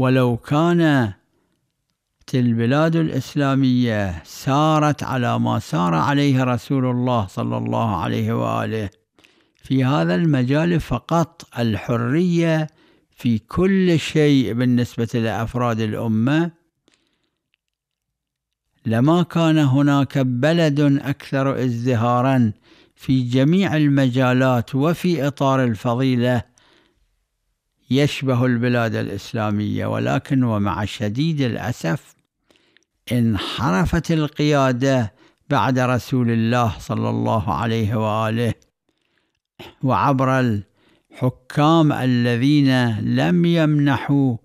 ولو كانت البلاد الإسلامية سارت على ما سار عليه رسول الله صلى الله عليه وآله في هذا المجال فقط الحرية في كل شيء بالنسبة لأفراد الأمة لما كان هناك بلد أكثر ازدهارا في جميع المجالات وفي إطار الفضيلة يشبه البلاد الإسلامية ولكن ومع شديد الأسف انحرفت القيادة بعد رسول الله صلى الله عليه وآله وعبر الحكام الذين لم يمنحوا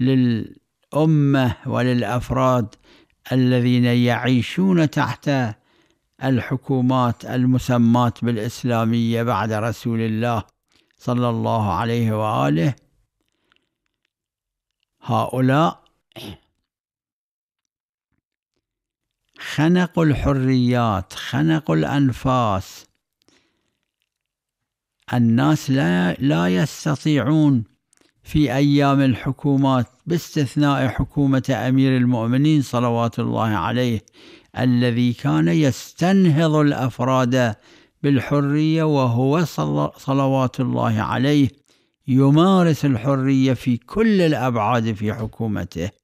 للأمة وللأفراد الذين يعيشون تحت الحكومات المسمات بالإسلامية بعد رسول الله صلى الله عليه وآله هؤلاء خنقوا الحريات خنقوا الأنفاس الناس لا, لا يستطيعون في أيام الحكومات باستثناء حكومة أمير المؤمنين صلوات الله عليه الذي كان يستنهض الأفراد بالحرية وهو صلوات الله عليه يمارس الحرية في كل الأبعاد في حكومته